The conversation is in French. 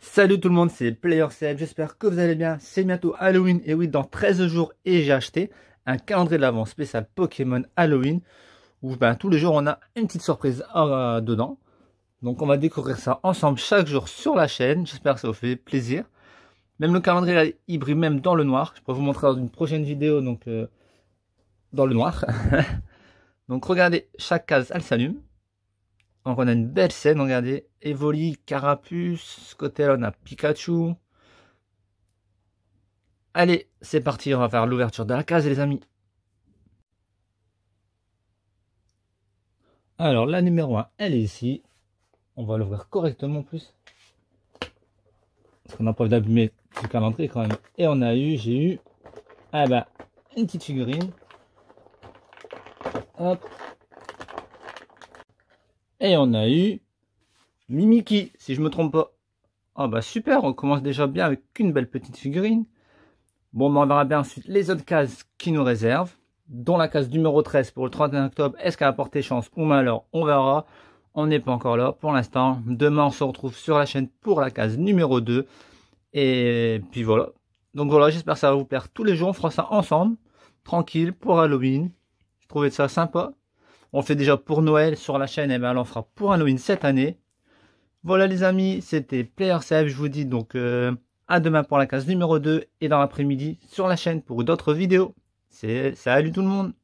Salut tout le monde, c'est PlayerSeb, j'espère que vous allez bien. C'est bientôt Halloween, et oui, dans 13 jours, et j'ai acheté un calendrier de l'avant spécial Pokémon Halloween, où ben, tous les jours on a une petite surprise euh, dedans. Donc on va découvrir ça ensemble chaque jour sur la chaîne, j'espère que ça vous fait plaisir. Même le calendrier, il brille même dans le noir, je pourrais vous montrer dans une prochaine vidéo, donc euh, dans le noir. donc regardez, chaque case, elle s'allume on a une belle scène, regardez. Evoli, Carapuce, ce côté-là on a Pikachu. Allez, c'est parti, on va faire l'ouverture de la case les amis. Alors la numéro 1, elle est ici. On va l'ouvrir correctement en plus. Parce qu'on a pas d'abîmer le calendrier quand même. Et on a eu, j'ai eu, ah bah, une petite figurine. Hop, et on a eu Mimiki, si je me trompe pas. Ah bah super, on commence déjà bien avec une belle petite figurine. Bon, on verra bien ensuite les autres cases qui nous réservent, dont la case numéro 13 pour le 31 octobre. Est-ce qu'elle a porté chance ou malheur On verra. On n'est pas encore là pour l'instant. Demain, on se retrouve sur la chaîne pour la case numéro 2. Et puis voilà. Donc voilà, j'espère que ça va vous plaire tous les jours. On fera ça ensemble, tranquille, pour Halloween. Je trouvais ça sympa. On fait déjà pour Noël sur la chaîne, et bien on fera pour Halloween cette année. Voilà les amis, c'était PlayerSafe, je vous dis donc euh, à demain pour la case numéro 2 et dans l'après-midi sur la chaîne pour d'autres vidéos. Salut tout le monde